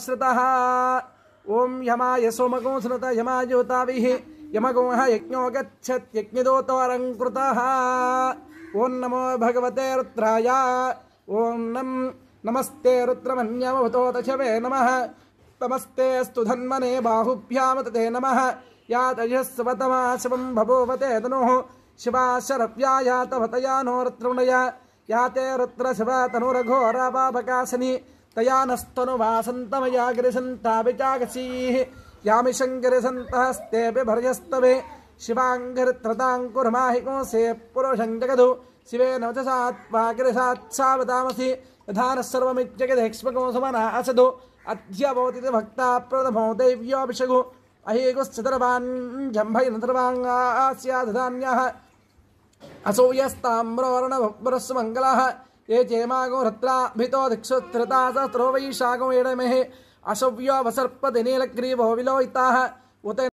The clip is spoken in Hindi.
श्रुतः ॐ यमा यशोमगुसृत यमा यूताभिः यमगोः यज्ञो ॐ नमो भगवते रुत्राय ॐ नमस्ते रुत्रमन्यतोतशवे नमः अस्तु धन्मने बाहुभ्यामतते नमः यातयस्वतमा श्वतमा शिवं भवते धनुः शिवा नो यातवतया याते यातेरुत्रिवतनुरघोरवापकाशिनि तया नस्तनुभासन्तमयाग्रसन्ताभिचागसीः यामिशङ्करसन्तःस्तेऽपि भर्यस्तवे शिवाङ्घ्रत्रताङ्कुरमाहि कोंसे पुरुषं जगधु शिवे नवचसात्वाग्रसात्सावतामसि यथा नः सर्वमित्यगधेक्ष्मकोसमना असदो अध्यभवति भक्ता प्रथमो देव्योऽभिषगु अहेगुश्चतुर्वान् जम्भैनतुर्वाङ्गास्याधधान्यः असो ये चेमागो रत्राभितो दिक्षुत्रता सहस्रो वै शागो एडमहे अशव्यो वसर्पदिनीलग्रीवो विलोहिताः उत